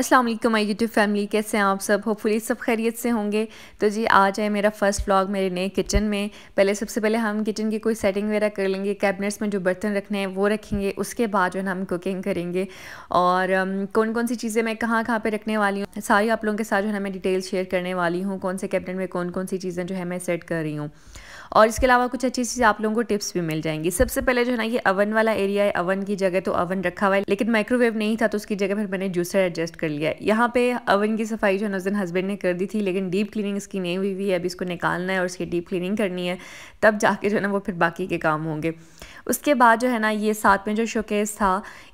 अस्सलाम वालेकुम my YouTube family कैसे हैं आप सब होपफुली सब खैरियत से होंगे तो जी आज है मेरा फर्स्ट व्लॉग मेरे नए किचन में पहले सबसे पहले हम किचन की कोई सेटिंग वगैरह कर लेंगे कैबिनेट्स में जो बर्तन रखने हैं वो रखेंगे उसके बाद जो है हम कुकिंग करेंगे और um, कौन कौन सी चीज़ें मैं कहाँ कहाँ पर रखने वाली हूँ सारी आप लोगों के साथ जो है मैं डिटेल शेयर करने वाली हूँ कौन से कैबिनेट में कौन कौन सी चीज़ें जो है मैं सेट कर रही हूँ और इसके अलावा कुछ अच्छी चीज़ आप लोगों को टिप्स भी मिल जाएंगी सबसे पहले जो है ना ये अवन वाला एरिया है अवन की जगह तो अवन रखा हुआ है लेकिन माइक्रोवेव नहीं था तो उसकी जगह पर मैंने जूसर एडजस्ट कर मिल गया यहाँ पे अवन की सफाई जो है हस्बैंड ने कर दी थी लेकिन डीप क्लीनिंग इसकी नहीं हुई हुई है अभी इसको निकालना है और इसकी डीप क्लीनिंग करनी है तब जाके जो है ना वो फिर बाकी के काम होंगे उसके बाद जो है ना ये साथ में जो शोकेस था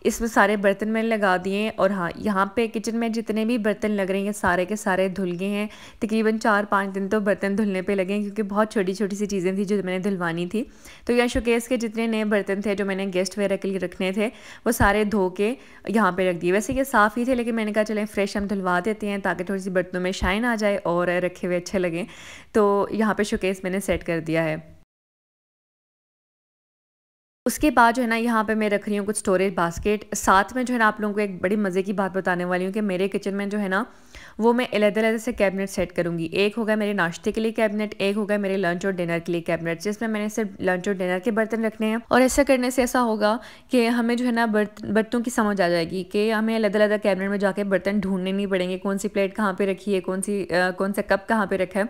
इसमें सारे बर्तन मैंने लगा दिए और हाँ यहाँ पे किचन में जितने भी बर्तन लग रहे हैं सारे के सारे धुल गए हैं तकरीबन चार पाँच दिन तो बर्तन धुलने पर लगे हैं क्योंकि बहुत छोटी छोटी सी चीज़ें थी जो मैंने धुलवानी थी तो यहाँ शोकेस के जितने नए बर्तन थे जो मैंने गेस्ट वगैरह के लिए रखने थे वो सारे धो के यहाँ पर रख दिए वैसे ये साफ़ ही थे लेकिन मैंने कहा चलें फ्रेश हम धुलवा देते हैं ताकि थोड़ी सी बर्तनों में शाइन आ जाए और रखे हुए अच्छे लगें तो यहाँ पर शोकेस मैंने सेट कर दिया है उसके बाद जो है ना यहाँ पे मैं रख रही हूँ कुछ स्टोरेज बास्केट साथ में जो है ना आप लोगों को एक बड़ी मज़े की बात बताने वाली हूँ कि मेरे किचन में जो है ना वो मैं अलग अलग से कैबिनेट सेट करूँगी एक होगा मेरे नाश्ते के लिए कैबिनेट एक होगा मेरे लंच और डिनर के लिए कैबिनेट जिसमें मैंने सिर्फ लंच और डिनर के बर्तन रखने हैं और ऐसा करने से ऐसा होगा कि हमें जो है ना बर्तनों की समझ आ जाएगी कि हमें अलग अलग कैबिनेट में जाके बर्तन ढूंढने नहीं पड़ेंगे कौन सी प्लेट कहाँ पर रखी है कौन सी कौन सा कप कहाँ पर रखा है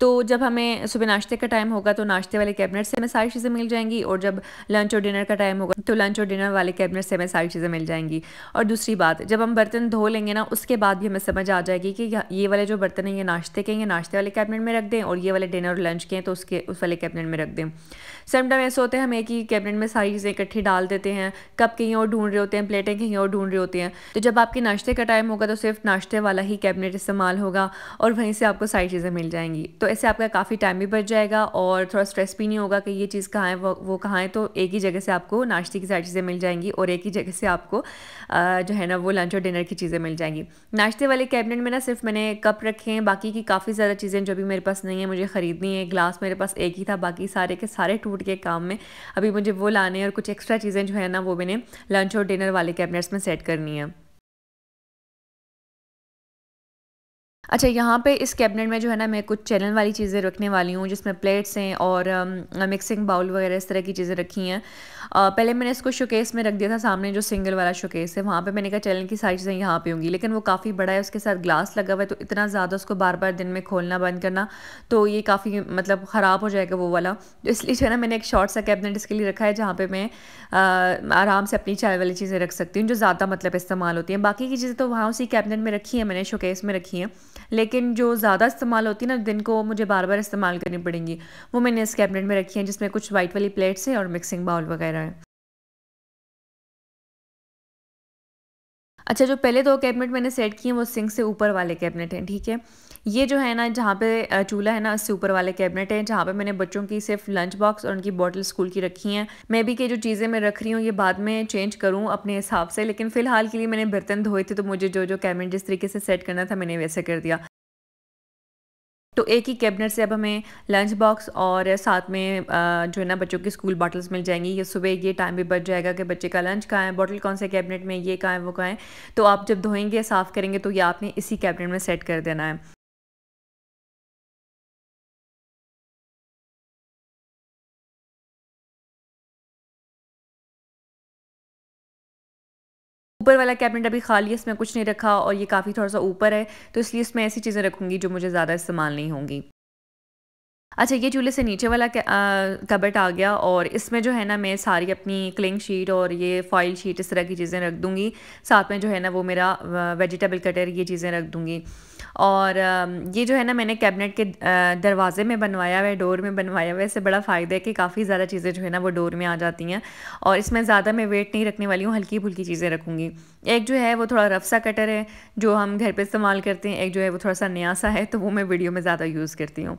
तो जब हमें सुबह नाश्ते का टाइम होगा तो नाश्ते वाले कैबिनेट से हमें सारी चीज़ें मिल जाएंगी और जब लंच और डिनर का टाइम होगा तो लंच और डिनर वाले कैबिनेट से हमें सारी चीज़ें मिल जाएंगी और दूसरी बात जब हम बर्तन धो लेंगे ना उसके बाद भी हमें समझ आ जाएगी कि ये वाले जो बर्तन हैं ये नाश्ते के हैं ये नाश्ते वाले कैबिनेट में रख दें और ये वाले डिनर और लंच के हैं तो उसके उस वाले कैबिनेट में रख दें समटाइम ऐसे होते हैं हम एक ही कैबिनेट में सारी चीज़ें इकट्ठी डाल देते हैं कप कहीं और ढूंढ रहे होते हैं प्लेटें कहीं और ढूंढ रहे होते हैं तो जब आपके नाश्ते का टाइम होगा तो सिर्फ नाश्ते वाला ही कैबिनेट इस्तेमाल होगा और वहीं से आपको सारी चीज़ें मिल जाएंगी तो ऐसे आपका काफ़ी टाइम भी बच जाएगा और थोड़ा स्ट्रेस भी नहीं होगा कि ये चीज़ कहाँ है वो, वो कहाँ है तो एक ही जगह से आपको नाश्ते की सारी चीज़ें मिल जाएंगी और एक ही जगह से आपको जो है ना वो लंच और डिनर की चीज़ें मिल जाएंगी नाश्ते वाले कैबिनेट में ना सिर्फ मैंने कप रखे हैं बाकी की काफ़ी ज़्यादा चीज़ें जो भी मेरे पास नहीं है मुझे ख़रीदनी है ग्लास मेरे पास एक ही था बाकी सारे के सारे टूट फूड के काम में अभी मुझे वो लाने और कुछ एक्स्ट्रा चीज़ें जो है ना वो मैंने लंच और डिनर वाले कैबिनेट्स में सेट करनी है अच्छा यहाँ पे इस कैबिनेट में जो है ना मैं कुछ चैनल वाली चीज़ें रखने वाली हूँ जिसमें प्लेट्स हैं और मिक्सिंग um, बाउल वगैरह इस तरह की चीज़ें रखी हैं पहले मैंने इसको शोकेस में रख दिया था सामने जो सिंगल वाला शोकेस है वहाँ पे मैंने कहा चैनल की सारी चीज़ें यहाँ पे होंगी लेकिन वो काफ़ी बड़ा है उसके साथ ग्लास लगा हुआ है तो इतना ज़्यादा उसको बार बार दिन में खोलना बंद करना तो ये काफ़ी मतलब ख़राब हो जाएगा वो वाला तो इसलिए जो है ना मैंने एक शॉर्ट सा कैबिनेट इसके लिए रखा है जहाँ पर मैं आराम से अपनी चाय वाली चीज़ें रख सकती हूँ जो ज़्यादा मतलब इस्तेमाल होती हैं बाकी की चीज़ें तो वहाँ उसी कैबिनेट में रखी है मैंने शोकेस में रखी हैं लेकिन जो ज़्यादा इस्तेमाल होती है ना दिन को मुझे बार बार इस्तेमाल करनी पड़ेंगी वो मैंने इस कैबिनेट में रखी हैं जिसमें कुछ वाइट वाली प्लेट्स हैं और मिक्सिंग बाउल वगैरह हैं अच्छा जो पहले दो कैबिनेट मैंने सेट किए हैं वो सिंक से ऊपर वाले कैबिनेट हैं ठीक है ये जो है ना जहाँ पे चूल्हा है ना उससे ऊपर वाले कैबिनेट है जहाँ पे मैंने बच्चों की सिर्फ लंच बॉक्स और उनकी बॉटल स्कूल की रखी हैं मैं भी के जो चीज़ें मैं रख रही हूँ ये बाद में चेंज करूँ अपने हिसाब से लेकिन फ़िलहाल के लिए मैंने बर्तन धोए थे तो मुझे जो जो कैबिनेट जिस तरीके से सेट करना था मैंने वैसे कर दिया तो एक ही कैबिनेट से अब हमें लंच बॉक्स और साथ में जो है ना बच्चों की स्कूल बॉटल्स मिल जाएंगी ये सुबह ये टाइम भी बच जाएगा कि बच्चे का लंच कहाँ है बॉटल कौन से कैबिनेट में ये कहाँ है वो कहाँ है तो आप जब धोएंगे साफ़ करेंगे तो ये आपने इसी कैबिनेट में सेट कर देना है ऊपर वाला कैबिनेट अभी खाली है इसमें कुछ नहीं रखा और ये काफ़ी थोड़ा सा ऊपर है तो इसलिए इसमें ऐसी चीज़ें रखूँगी जो मुझे ज़्यादा इस्तेमाल नहीं होंगी अच्छा ये चूल्हे से नीचे वाला कबट आ गया और इसमें जो है ना मैं सारी अपनी क्लिंग शीट और ये फॉइल शीट इस तरह की चीज़ें रख दूँगी साथ में जो है ना वो मेरा वेजिटेबल कटर ये चीज़ें रख दूँगी और ये जो है ना मैंने कैबिनेट के दरवाजे में बनवाया हुआ है डोर में बनवाया हुआ है इससे बड़ा फ़ायदा है कि काफ़ी ज़्यादा चीज़ें जो है ना वो डोर में आ जाती हैं और इसमें ज़्यादा मैं वेट नहीं रखने वाली हूँ हल्की फुल्की चीज़ें रखूँगी एक जो है वो थोड़ा रफ सा कटर है जो हम घर पर इस्तेमाल करते हैं एक जो है वो थोड़ा सा नया सा है तो वो मैं वीडियो में ज़्यादा यूज़ करती हूँ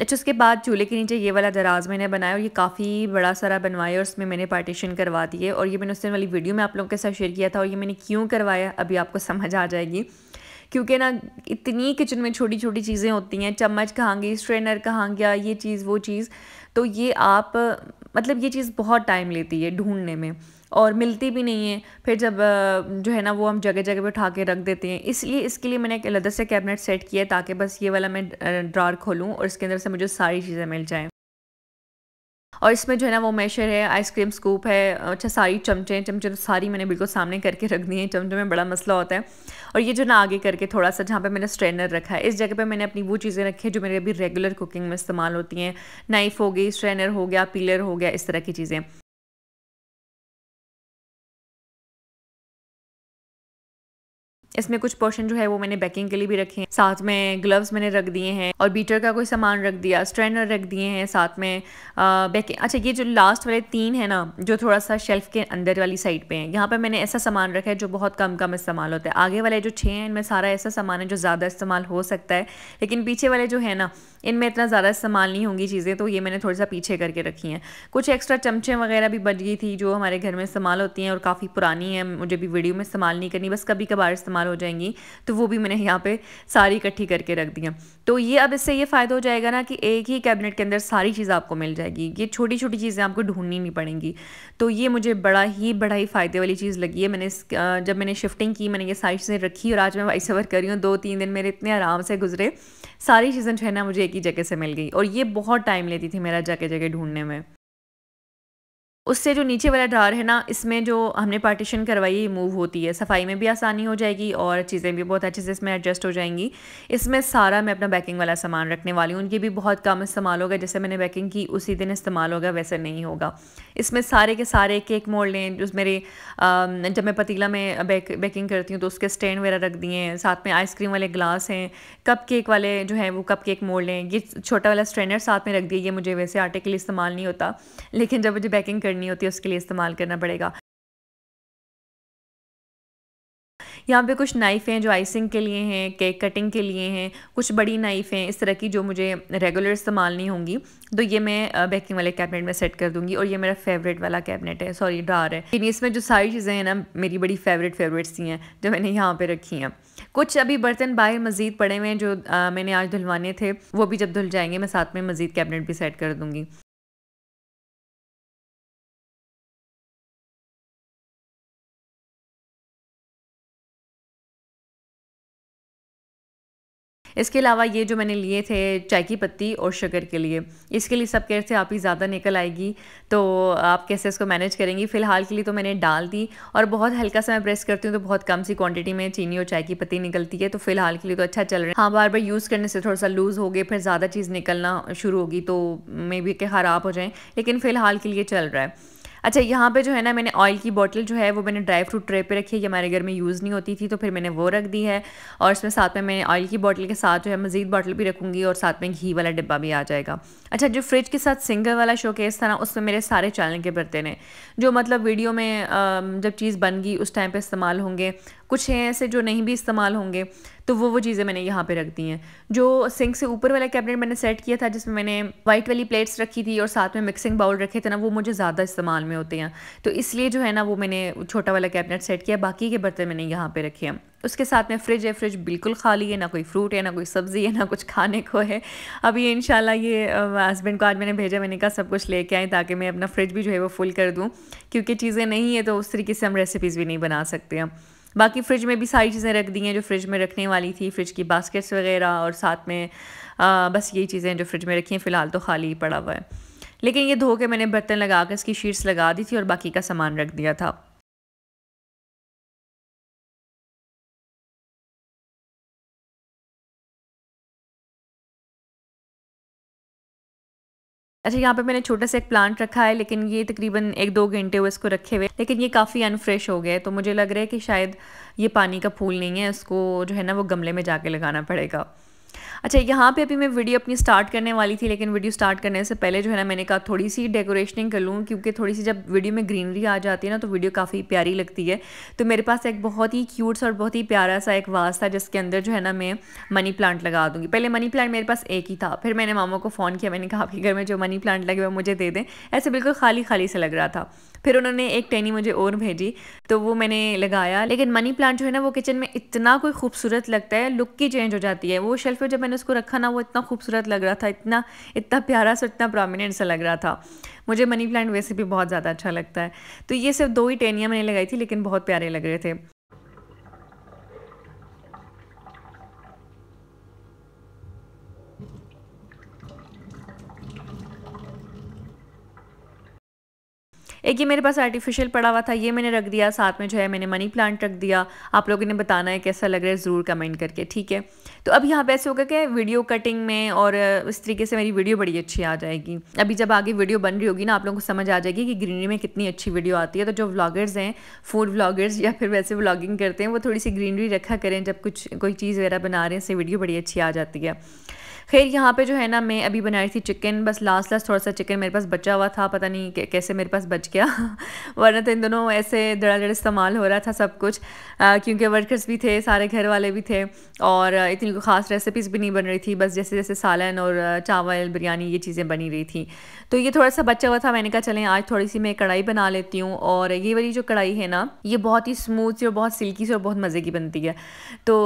अच्छा उसके बाद चूल्हे के नीचे ये वाला दराज मैंने बनाया और ये काफ़ी बड़ा सारा बनवाया और उसमें मैंने पार्टीशन करवा दिए और ये मैंने उस दिन वाली वीडियो में आप लोगों के साथ शेयर किया था और ये मैंने क्यों करवाया अभी आपको समझ आ जाएगी क्योंकि ना इतनी किचन में छोटी छोटी चीज़ें होती हैं चम्मच कहाँ गई स्ट्रेनर कहाँ गया ये चीज़ वो चीज़ तो ये आप मतलब ये चीज़ बहुत टाइम लेती है ढूंढने में और मिलती भी नहीं है फिर जब जो है ना वो हम जगह जगह पे उठा के रख देते हैं इसलिए इसके लिए मैंने एक अलग से कैबिनेट सेट किया है ताकि बस ये वाला मैं ड्रार खोलूँ और इसके अंदर से मुझे सारी चीज़ें मिल जाएँ और इसमें जो है ना वो मेशर है आइसक्रीम स्कूप है अच्छा सारी चमचे चमचे तो सारी मैंने बिल्कुल सामने करके रख दी हैं चमचे में बड़ा मसला होता है और ये जो ना आगे करके थोड़ा सा जहाँ पे मैंने स्ट्रेनर रखा है इस जगह पे मैंने अपनी वो चीज़ें रखी है जो मेरे अभी रेगुलर कुकिंग में इस्तेमाल होती हैं नाइफ़ हो गई स्ट्रेनर हो गया पीलर हो गया इस तरह की चीज़ें इसमें कुछ पोर्शन जो है वो मैंने बैकिंग के लिए भी रखे हैं साथ में ग्लव्स मैंने रख दिए हैं और बीटर का कोई सामान रख दिया स्ट्रेनर रख दिए हैं साथ में बैकिंग अच्छा ये जो लास्ट वाले तीन है ना जो थोड़ा सा शेल्फ के अंदर वाली साइड पे हैं यहाँ पर मैंने ऐसा सामान रखा है जो बहुत कम कम इस्तेमाल होता है आगे वाले जो छः हैं इनमें सारा ऐसा सामान है जो ज़्यादा इस्तेमाल हो सकता है लेकिन पीछे वाले जो है ना इनमें इतना ज़्यादा इस्तेमाल नहीं होंगी चीज़ें तो ये मैंने थोड़ा सा पीछे करके रखी हैं कुछ एक्स्ट्रा चमचे वगैरह भी बच गई थी जो हमारे घर में इस्तेमाल होती हैं और काफ़ी पुरानी है मुझे भी वीडियो में इस्तेमाल नहीं करनी बस कभी कभार इस्तेमाल हो जाएंगी तो वो भी मैंने यहाँ पे सारी इकट्ठी करके रख दिया तो ये अब इससे ये फ़ायदा हो जाएगा ना कि एक ही कैबिनेट के अंदर सारी चीज़ आपको मिल जाएगी ये छोटी छोटी चीज़ें आपको ढूंढनी नहीं पड़ेंगी तो ये मुझे बड़ा ही बड़ा ही फ़ायदे वाली चीज़ लगी है मैंने जब मैंने शिफ्टिंग की मैंने ये सारी चीज़ें रखी और आज मैं वाइस ओवर कर रही हूँ दो तीन दिन मेरे इतने आराम से गुजरे सारी चीज़ें जो है ना मुझे एक ही जगह से मिल गई और ये बहुत टाइम लेती थी मेरा जगह जगह ढूंढने में उससे जो नीचे वाला ड्रार है ना इसमें जो हमने पार्टीशन करवाई मूव होती है सफाई में भी आसानी हो जाएगी और चीज़ें भी बहुत अच्छे से इसमें एडजस्ट हो जाएंगी इसमें सारा मैं अपना बैकिंग वाला सामान रखने वाली हूँ उनकी भी बहुत कम इस्तेमाल होगा जैसे मैंने बैकिंग की उसी दिन इस्तेमाल होगा वैसे नहीं होगा इसमें सारे के सारे केक मोड़ लें जो मेरे जब मैं पतीला में बैक करती हूँ तो उसके स्टैंड वगैरह रख दिए हैं साथ में आइसक्रीम वाले ग्लास हैं कप केक वाले जो हैं वो कप केक मोड़ लें ये छोटा वाला स्ट्रेनर साथ में रख दिया ये मुझे वैसे आटे के लिए इस्तेमाल नहीं होता लेकिन जब मुझे बैकिंग करनी होती है उसके लिए इस्तेमाल करना पड़ेगा यहाँ पे कुछ नाइफ़ हैं जो आइसिंग के लिए हैं केक कटिंग के लिए हैं कुछ बड़ी नाइफ़ हैं इस तरह की जो मुझे रेगुलर इस्तेमाल नहीं होंगी तो ये मैं बेकिंग वाले कैबिनेट में सेट कर दूंगी और ये मेरा फेवरेट वाला कैबिनेट है सॉरी डार है लेकिन इसमें जो सारी चीज़ें हैं ना मेरी बड़ी फेवरेट फेवरेट्स ही हैं जो मैंने यहाँ पर रखी हैं कुछ अभी बर्तन बाहर मज़ीद पड़े हुए हैं जो आ, मैंने आज धुलवाने थे वो भी जब धुल जाएंगे मैं साथ में मज़ीद कैबिनेट भी सेट कर दूँगी इसके अलावा ये जो मैंने लिए थे चाय की पत्ती और शुगर के लिए इसके लिए सब कह रहे थे आप ही ज़्यादा निकल आएगी तो आप कैसे इसको मैनेज करेंगी फ़िलहाल के लिए तो मैंने डाल दी और बहुत हल्का सा मैं प्रेस करती हूँ तो बहुत कम सी क्वान्टिटी में चीनी और चाय की पत्ती निकलती है तो फ़िलहाल के लिए तो अच्छा चल रहा है हाँ बार बार यूज़ करने से थोड़ा सा लूज़ हो गए फिर ज़्यादा चीज़ निकलना शुरू होगी तो मे बी के ख़राब हो जाएँ लेकिन फ़िलहाल के लिए चल रहा है अच्छा यहाँ पे जो है ना मैंने ऑयल की बॉटल जो है वो मैंने ड्राई फ्रूट ट्रे पे रखी है ये हमारे घर में यूज़ नहीं होती थी तो फिर मैंने वो रख दी है और इसमें साथ में मैंने ऑयल की बॉटल के साथ जो है मज़ीद बॉटल भी रखूँगी और साथ में घी वाला डिब्बा भी आ जाएगा अच्छा जो फ्रिज के साथ सिंगल वाला शोकेस था ना उसमें मेरे सारे चैनल के बर्तन हैं जो मतलब वीडियो में जब चीज़ बन गई उस टाइम पर इस्तेमाल होंगे कुछ हैं ऐसे जो नहीं भी इस्तेमाल होंगे तो वो वो चीज़ें मैंने यहाँ पे रख दी हैं जो सिंक से ऊपर वाला कैबिनेट मैंने सेट किया था जिसमें मैंने वाइट वाली प्लेट्स रखी थी और साथ में मिक्सिंग बाउल रखे थे ना वो मुझे ज़्यादा इस्तेमाल में होते हैं तो इसलिए जो है ना वो मैंने छोटा वाला कैबिनेट सेट किया बाकी के बर्तन मैंने यहाँ पर रखे हैं उसके साथ में फ्रिज है फ्रिज बिल्कुल खाली है ना कोई फ्रूट है ना कोई सब्ज़ी है ना कुछ खाने को है अब ये इन ये हस्बैंड को आज मैंने भेजा मैंने कहा सब कुछ लेके आए ताकि मैं अपना फ्रिज भी जो है वो फुल कर दूँ क्योंकि चीज़ें नहीं है तो उस तरीके से हम रेसिपीज़ भी नहीं बना सकते हैं बाकी फ्रिज में भी सारी चीज़ें रख दी हैं जो फ्रिज में रखने वाली थी फ्रिज की बास्केट्स वगैरह और साथ में आ, बस यही चीज़ें जो फ्रिज में रखी हैं फ़िलहाल तो खाली पड़ा हुआ है लेकिन ये धो के मैंने बर्तन लगा कर इसकी शीट्स लगा दी थी और बाकी का सामान रख दिया था अच्छा यहाँ पे मैंने छोटा सा एक प्लांट रखा है लेकिन ये तकरीबन एक दो घंटे हुए इसको रखे हुए लेकिन ये काफ़ी अनफ्रेश हो गया है तो मुझे लग रहा है कि शायद ये पानी का फूल नहीं है इसको जो है ना वो गमले में जाके लगाना पड़ेगा अच्छा यहाँ पे अभी मैं वीडियो अपनी स्टार्ट करने वाली थी लेकिन वीडियो स्टार्ट करने से पहले जो है ना मैंने कहा थोड़ी सी डेकोरेशनिंग कर लूँ क्योंकि थोड़ी सी जब वीडियो में ग्रीनरी आ जाती है ना तो वीडियो काफ़ी प्यारी लगती है तो मेरे पास एक बहुत ही क्यूट और बहुत ही प्यारा सा एक वास था जिसके अंदर जो है ना मैं मनी प्लांट लगा दूँगी पहले मनी प्लांट मेरे पास एक ही था फिर मैंने मामा को फ़ोन किया मैंने कहा आपके घर में जो मनी प्लांट लगे हुए मुझे दे दें ऐसे बिल्कुल खाली खाली से लग रहा था फिर उन्होंने एक टहनी मुझे और भेजी तो वो मैंने लगाया लेकिन मनी प्लांट जो है ना वो किचन में इतना कोई खूबसूरत लगता है लुक की चेंज हो जाती है वो शेल्फ पर जब मैंने उसको रखा ना वो इतना खूबसूरत लग रहा था इतना इतना प्यारा सा इतना प्रोमिनेंट सा लग रहा था मुझे मनी प्लांट वैसे भी बहुत ज़्यादा अच्छा लगता है तो ये सिर्फ दो ही टहनियाँ मैंने लगाई थी लेकिन बहुत प्यारे लग रहे थे एक ये मेरे पास आर्टिफिशियल पड़ा हुआ था ये मैंने रख दिया साथ में जो है मैंने मनी प्लांट रख दिया आप लोगों ने बताना है कैसा लग रहा है ज़रूर कमेंट करके ठीक है तो अब यहाँ पे ऐसे होगा कि वीडियो कटिंग में और इस तरीके से मेरी वीडियो बड़ी अच्छी आ जाएगी अभी जब आगे वीडियो बन रही होगी ना आप लोगों को समझ आ जाएगी कि ग्रीनरी में कितनी अच्छी वीडियो आती है तो जो व्लागर्स हैं फूड व्लागर्स या फिर वैसे व्लागिंग करते हैं वो थोड़ी सी ग्रीनरी रखा करें जब कुछ कोई चीज़ वगैरह बना रहे हैं इससे वीडियो बड़ी अच्छी आ जाती है खैर यहाँ पे जो है ना मैं अभी बना रही थी चिकन बस लास्ट लास्ट थोड़ा सा चिकन मेरे पास बचा हुआ था पता नहीं कैसे मेरे पास बच गया वरना तो इन दोनों ऐसे दड़ा दड़ इस्तेमाल हो रहा था सब कुछ क्योंकि वर्कर्स भी थे सारे घर वाले भी थे और इतनी कोई ख़ास रेसिपीज़ भी नहीं बन रही थी बस जैसे जैसे सालन और चावल बिरयानी ये चीज़ें बनी रही थी तो ये थोड़ा सा बचा हुआ था मैंने कहा चलें आज थोड़ी सी मैं कढ़ाई बना लेती हूँ और ये वाली जो कढ़ाई है ना ये बहुत ही स्मूथ सी और बहुत सिल्की सी और बहुत मज़े की बनती है तो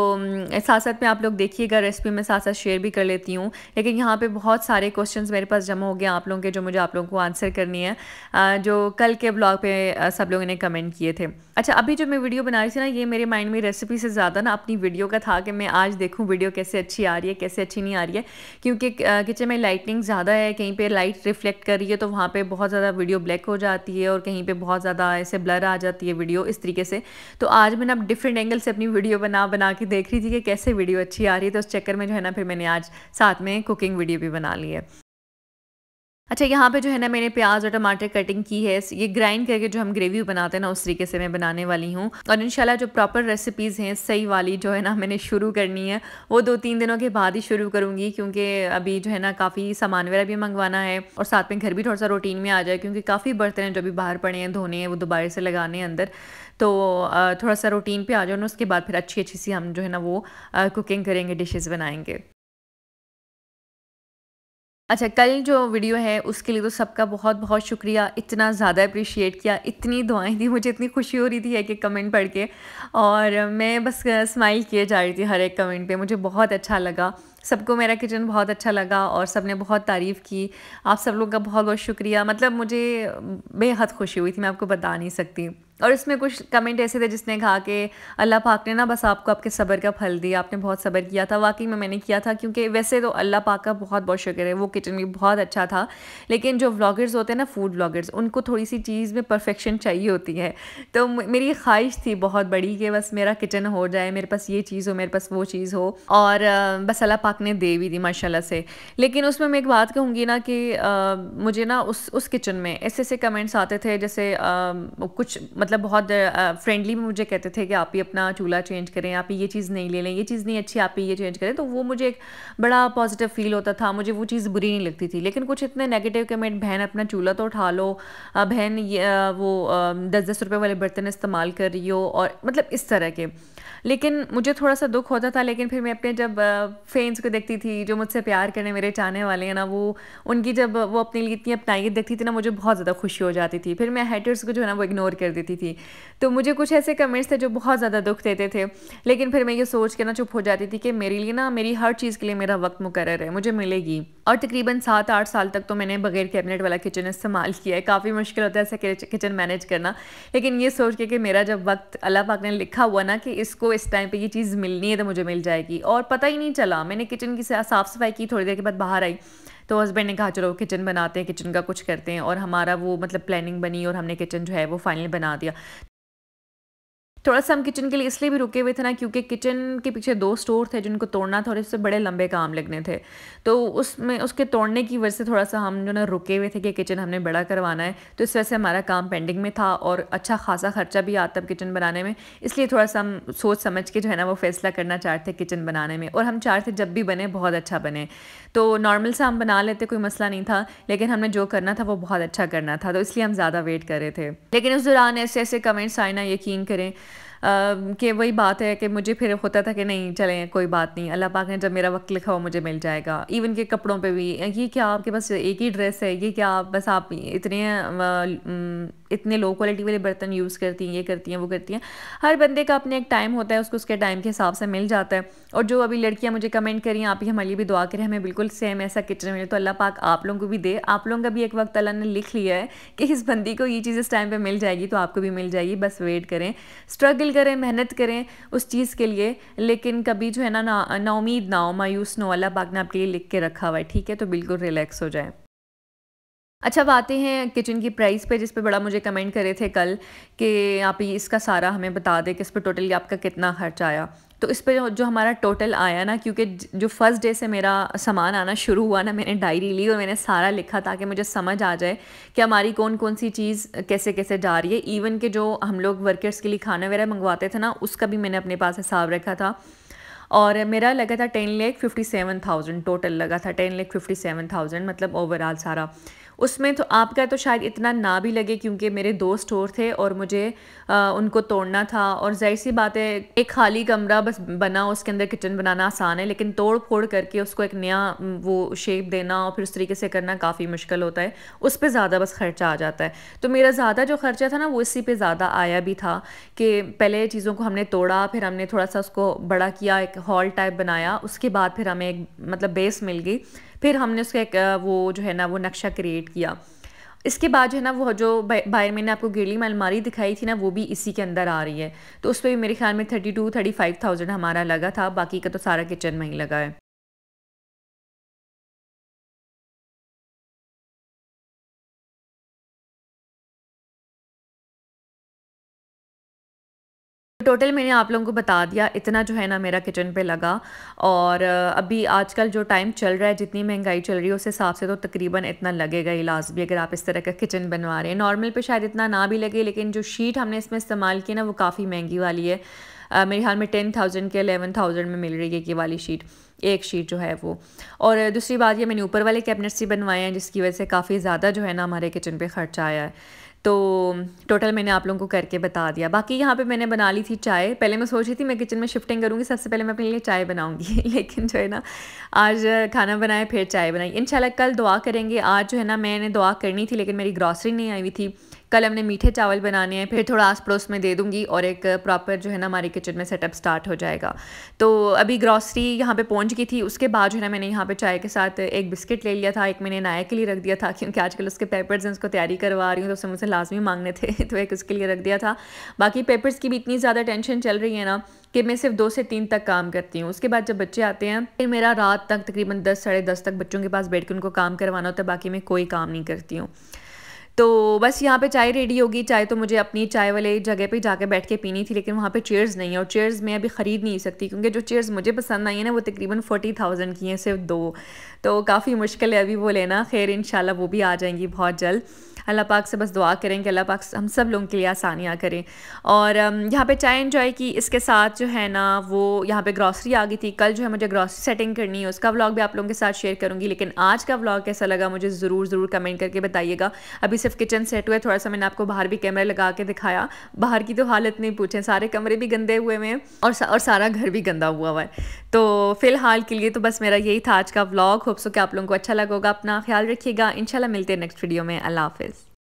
साथ साथ में आप लोग देखिएगा रेसिपी मैं साथ साथ शेयर भी कर लेती हूँ चुकी हूँ लेकिन यहाँ पे बहुत सारे क्वेश्चंस मेरे पास जमा हो गए आप लोगों के जो मुझे आप लोगों को आंसर करनी है जो कल के ब्लॉग पे सब लोगों ने कमेंट किए थे अच्छा अभी जो मैं वीडियो बना रही थी ना ये मेरे माइंड में रेसिपी से ज़्यादा ना अपनी वीडियो का था कि मैं आज देखूँ वीडियो कैसे अच्छी आ रही है कैसे अच्छी नहीं आ रही है क्योंकि किचन में लाइटिंग ज़्यादा है कहीं पर लाइट रिफ्लेक्ट कर रही है तो वहाँ पर बहुत ज़्यादा वीडियो ब्लैक हो जाती है और कहीं पर बहुत ज़्यादा ऐसे ब्लर आ जाती है वीडियो इस तरीके से तो आज मैंने अब डिफरेंट एंगल से अपनी वीडियो बना बना के देख रही थी कि कैसे वीडियो अच्छी आ रही है तो उस चक्कर में जो है ना फिर मैंने आज साथ में कुकिंग वीडियो भी बना ली है अच्छा यहाँ पे जो है ना मैंने प्याज और टमाटर कटिंग की है ये ग्राइंड करके जो हम ग्रेवी बनाते हैं ना उस तरीके से मैं बनाने वाली हूँ और इंशाल्लाह जो प्रॉपर रेसिपीज़ हैं सही वाली जो है ना मैंने शुरू करनी है वो दो तीन दिनों के बाद ही शुरू करूँगी क्योंकि अभी जो है ना काफ़ी सामान वगैरह भी मंगवाना है और साथ में घर भी थोड़ा सा रूटीन में आ जाए क्योंकि काफ़ी बर्तन हैं जो भी बाहर पड़े हैं धोने हैं वो दोबारा से लगाने हैं अंदर तो थोड़ा सा रूटीन पर आ जाओ ना उसके बाद फिर अच्छी अच्छी सी हम जो है ना वो कुकिंग करेंगे डिशेज़ बनाएंगे अच्छा कल जो वीडियो है उसके लिए तो सबका बहुत बहुत शुक्रिया इतना ज़्यादा अप्रिशिएट किया इतनी दुआएं दी मुझे इतनी खुशी हो रही थी एक एक कमेंट पढ़ के और मैं बस स्माइल किए जा रही थी हर एक कमेंट पे मुझे बहुत अच्छा लगा सबको मेरा किचन बहुत अच्छा लगा और सब ने बहुत तारीफ़ की आप सब लोग का बहुत बहुत शुक्रिया मतलब मुझे बेहद खुशी हुई थी मैं आपको बता नहीं सकती और इसमें कुछ कमेंट ऐसे थे जिसने कहा कि अल्लाह पाक ने ना बस आपको आपके सबर का फल दिया आपने बहुत सबर किया था वाकई में मैंने किया था क्योंकि वैसे तो अल्लाह पाक का बहुत बहुत शुक्र है वो किचन भी बहुत अच्छा था लेकिन जो व्लॉगर्स होते हैं ना फूड व्लॉगर्स उनको थोड़ी सी चीज़ में परफेक्शन चाहिए होती है तो मेरी ख्वाहिश थी बहुत बड़ी कि बस मेरा किचन हो जाए मेरे पास ये चीज़ हो मेरे पास वो चीज़ हो और बस अल्लाह पाक पाक ने दे भी दी माशाल्लाह से लेकिन उसमें मैं एक बात कहूँगी ना कि आ, मुझे ना उस उस किचन में ऐसे ऐसे कमेंट्स आते थे जैसे आ, कुछ मतलब बहुत फ्रेंडली में मुझे कहते थे कि आप ही अपना चूल्हा चेंज करें आप ही ये चीज़ नहीं ले लें ये चीज़ नहीं अच्छी आप ही ये चेंज करें तो वो मुझे एक बड़ा पॉजिटिव फील होता था मुझे वो चीज़ बुरी नहीं लगती थी लेकिन कुछ इतने नेगेटिव कमेंट बहन अपना चूल्हा तो उठा लो बहन वो दस दस रुपये वाले बर्तन इस्तेमाल कर रही हो और मतलब इस तरह के लेकिन मुझे थोड़ा सा दुख होता था लेकिन फिर मैं अपने जब फ्रेंड्स को देखती थी जो मुझसे प्यार करने मेरे चाहने वाले हैं ना वो उनकी जब वो अपने लिए इतनी अपनाइत देखती थी ना मुझे बहुत ज़्यादा खुशी हो जाती थी फिर मैं हेटर्स को जो है ना वो इग्नोर कर देती थी तो मुझे कुछ ऐसे कमेंट्स थे जो बहुत ज़्यादा दुख देते थे लेकिन फिर मैं ये सोच के ना चुप हो जाती थी कि मेरे लिए ना मेरी हर चीज़ के लिए मेरा वक्त मुकर है मुझे मिलेगी और तकरीबन सात आठ साल तक तो मैंने बगैर कैबिनेट वाला किचन इस्तेमाल किया है काफ़ी मुश्किल होता है ऐसा किचन मैनेज करना लेकिन ये सोच के कि मेरा जब वक्त अल्लाह पाक ने लिखा हुआ ना कि इसको इस टाइम पे ये चीज़ मिलनी है तो मुझे मिल जाएगी और पता ही नहीं चला मैंने किचन की साफ़ सफाई की थोड़ी देर के बाद बाहर आई तो हस्बैंड ने कहा चलो किचन बनाते हैं किचन का कुछ करते हैं और हमारा वो मतलब प्लानिंग बनी और हमने किचन जो है वो फाइनल बना दिया थोड़ा सा हम किचन के लिए इसलिए भी रुके हुए थे ना क्योंकि किचन के पीछे दो स्टोर थे जिनको तोड़ना था और इससे बड़े लंबे काम लगने थे तो उसमें उसके तोड़ने की वजह से थोड़ा सा हम जो ना रुके हुए थे कि किचन हमने बड़ा करवाना है तो इस वजह से हमारा काम पेंडिंग में था और अच्छा खासा खर्चा भी आता किचन बनाने में इसलिए थोड़ा सा हम सोच समझ के जो है ना वो फैसला करना चाहते थे किचन बनाने में और हम रहे थे जब भी बने बहुत अच्छा बने तो नॉर्मल सा हम बना लेते कोई मसला नहीं था लेकिन हमने जो करना था वो बहुत अच्छा करना था तो इसलिए हम ज़्यादा वेट कर रहे थे लेकिन उस दौरान ऐसे ऐसे कमेंट्स आए ना यकीन करें कि वही बात है कि मुझे फिर होता था कि नहीं चले कोई बात नहीं अल्लाह पाक ने जब मेरा वक्त लिखा हुआ मुझे मिल जाएगा इवन के कपड़ों पे भी ये क्या आपके पास एक ही ड्रेस है ये क्या आप बस आप इतने इतने लो क्वालिटी वाले बर्तन यूज़ करती हैं ये करती हैं वो करती हैं हर बंदे का अपने एक टाइम होता है उसको उसके टाइम के हिसाब से मिल जाता है और जो अभी लड़कियाँ मुझे कमेंट करी आप ही हमारे लिए भी दुआ करें हमें बिल्कुल सेम ऐसा किचन मिले तो अल्लाह पाक आप लोगों को भी दे आप लोगों का भी एक वक्त अल्लाह ने लिख लिया है कि इस बंदी को ये चीज़ इस टाइम पर मिल जाएगी तो आपको भी मिल जाएगी बस वेट करें स्ट्रगल करें मेहनत करें उस चीज़ के लिए लेकिन कभी जो है ना नाउमीद ना हो मायूस ना हो अल्लाह पाक ने आपके लिए लिख के रखा हुआ है ठीक है तो बिल्कुल रिलैक्स हो जाए अच्छा अब आते हैं किचन की प्राइस पे जिस पे बड़ा मुझे कमेंट करे थे कल कि आप ये इसका सारा हमें बता दें कि इस पर टोटली आपका कितना खर्च आया तो इस पर जो हमारा टोटल आया ना क्योंकि जो फ़र्स्ट डे से मेरा सामान आना शुरू हुआ ना मैंने डायरी ली और मैंने सारा लिखा ताकि मुझे समझ आ जाए कि हमारी कौन कौन सी चीज़ कैसे कैसे जा रही है इवन के जो हम लोग वर्कर्स के लिए खाना वगैरह मंगवाते थे ना उसका भी मैंने अपने पास हिसाब रखा था और मेरा लगा था ten lakh fifty seven thousand total लगा था ten lakh fifty seven thousand मतलब ओवरऑल सारा उसमें तो आपका तो शायद इतना ना भी लगे क्योंकि मेरे दोस्त और थे और मुझे आ, उनको तोड़ना था और जाहिर सी बात है एक खाली कमरा बस बना उसके अंदर किचन बनाना आसान है लेकिन तोड़ फोड़ करके उसको एक नया वो शेप देना और फिर उस तरीके से करना काफ़ी मुश्किल होता है उस पर ज़्यादा बस खर्चा आ जाता है तो मेरा ज़्यादा जो खर्चा था ना वो इसी पर ज़्यादा आया भी था कि पहले चीज़ों को हमने तोड़ा फिर हमने थोड़ा सा उसको बड़ा किया एक हॉल टाइप बनाया उसके बाद फिर हमें एक मतलब बेस मिल गई फिर हमने उसका एक वो जो है ना वो नक्शा क्रिएट किया इसके बाद जो है ना वो जो बाहर मैंने आपको गिरली में अलमारी दिखाई थी ना वो भी इसी के अंदर आ रही है तो उस पर भी मेरे ख्याल में thirty two thirty five thousand हमारा लगा था बाकी का तो सारा किचन में ही लगा है टोटल मैंने आप लोगों को बता दिया इतना जो है ना मेरा किचन पे लगा और अभी आजकल जो टाइम चल रहा है जितनी महंगाई चल रही है उस हिसाब से तो तकरीबन इतना लगेगा ही लाजमी अगर आप इस तरह का किचन बनवा रहे हैं नॉर्मल पे शायद इतना ना भी लगे लेकिन जो शीट हमने इसमें इस्तेमाल की ना वो काफ़ी महंगी वाली है आ, मेरे हाल में टेन थाउजेंड के अलेवन थाउजेंड में मिल रही है ये वाली शीट एक शीट जो है वो और दूसरी बात ये मैंने ऊपर वाले कैबिनेट्स भी बनवाए हैं जिसकी वजह से काफ़ी ज़्यादा जो है ना हमारे किचन पे खर्चा आया है तो टोटल मैंने आप लोगों को करके बता दिया बाकी यहाँ पे मैंने बना ली थी चाय पहले मैं सोच रही थी मैं किचन में शिफ्टिंग करूँगी सबसे पहले मैं अपने लिए चाय बनाऊँगी लेकिन जो है ना आज खाना बनाया फिर चाय बनाई इन कल दुआ करेंगे आज जो है ना मैंने दुआ करनी थी लेकिन मेरी ग्रॉसरी नहीं आई हुई थी कल हमने मीठे चावल बनाने हैं फिर थोड़ा आस पड़ोस में दे दूंगी और एक प्रॉपर जो है ना हमारे किचन में सेटअप स्टार्ट हो जाएगा तो अभी ग्रॉसरी यहाँ पे पहुँच गई थी उसके बाद जो है ना मैंने यहाँ पे चाय के साथ एक बिस्किट ले लिया था एक मैंने नायक के लिए रख दिया था क्योंकि आजकल उसके पेपर्स हैं उसको तैयारी करवा रही हूँ तो उससे मुझसे लाजमी मांगने थे तो एक उसके लिए रख दिया था बाकी पेपर्स की भी इतनी ज़्यादा टेंशन चल रही है ना कि मैं सिर्फ दो से तीन तक काम करती हूँ उसके बाद जब बच्चे आते हैं फिर मेरा रात तक तकरीबन दस साढ़े दस तक बच्चों के पास बैठ के उनको काम करवाना होता है बाकी मैं कोई काम नहीं करती हूँ तो बस यहाँ पे चाय रेडी होगी चाय तो मुझे अपनी चाय वाले जगह पे जाकर बैठ के पीनी थी लेकिन वहाँ पे चेयर्स नहीं है और चेयर्स मैं अभी ख़रीद नहीं सकती क्योंकि जो चेयर्स मुझे पसंद आई है ना वो तकरीबन फोर्टी थाउजेंड की हैं सिर्फ दो तो काफ़ी मुश्किल है अभी वो लेना खैर इन वो भी आ जाएंगी बहुत जल्द अल्लाह पाक से बस दुआ करें कि अल्लाह पाक हम सब लोगों के लिए आसानियाँ करें और यहाँ पे चाय इन्जॉय की इसके साथ जो है ना वो यहाँ पे ग्रॉसरी आ गई थी कल जो है मुझे ग्रॉसरी सेटिंग करनी है उसका व्लॉग भी आप लोगों के साथ शेयर करूँगी लेकिन आज का व्लॉग कैसा लगा मुझे ज़रूर ज़रूर कमेंट करके बताइएगा अभी सिर्फ किचन सेट हुआ है थोड़ा सा मैंने आपको बाहर भी कैमरा लगा के दिखाया बाहर की तो हालत नहीं पूछे सारे कमरे भी गंदे हुए हुए हैं और सा, और सारा घर भी गंदा हुआ हुआ है तो फ़िलहाल के लिए तो बस मेरा यही था आज का व्लॉग होप्सो कि आप लोगों को अच्छा लगेगा अपना ख्याल रखिएगा इनशाला मिलते हैं नेक्स्ट वीडियो में अल्लाह हाफिज़